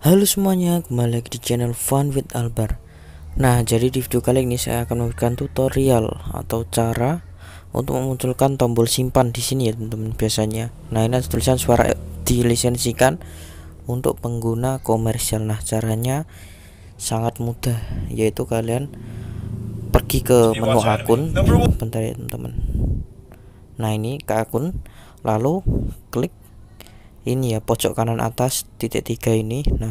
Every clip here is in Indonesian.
Halo semuanya, kembali lagi di channel Fun with Albar. Nah, jadi di video kali ini saya akan memberikan tutorial atau cara untuk memunculkan tombol simpan di sini ya teman-teman biasanya. Nah, ini ada tulisan suara eh, dilisensikan untuk pengguna komersial. Nah, caranya sangat mudah yaitu kalian pergi ke menu akun bentar ya teman-teman nah ini ke akun lalu klik ini ya pojok kanan atas titik tiga ini nah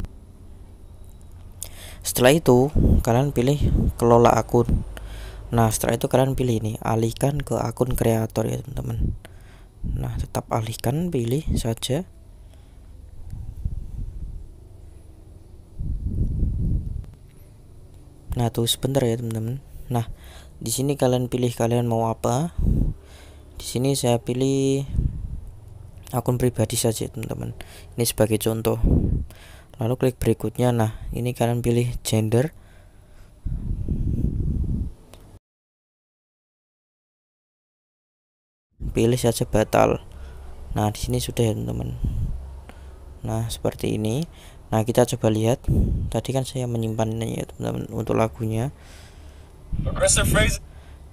setelah itu kalian pilih kelola akun nah setelah itu kalian pilih ini alihkan ke akun kreator ya teman-teman nah tetap alihkan pilih saja nah tuh sebentar ya teman-teman Nah, di sini kalian pilih kalian mau apa. Di sini saya pilih akun pribadi saja, teman-teman. Ini sebagai contoh. Lalu klik berikutnya. Nah, ini kalian pilih gender. Pilih saja batal. Nah, di sini sudah ya, teman-teman. Nah, seperti ini. Nah, kita coba lihat. Tadi kan saya menyimpannya ya, teman-teman, untuk lagunya.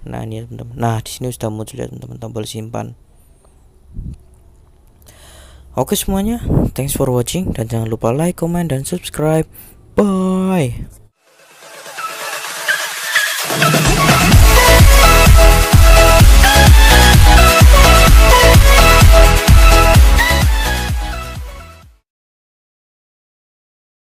Nah ini ya teman-teman. Nah di sini sudah muncul ya teman-teman tombol simpan. Oke semuanya, thanks for watching dan jangan lupa like, comment, dan subscribe. Bye.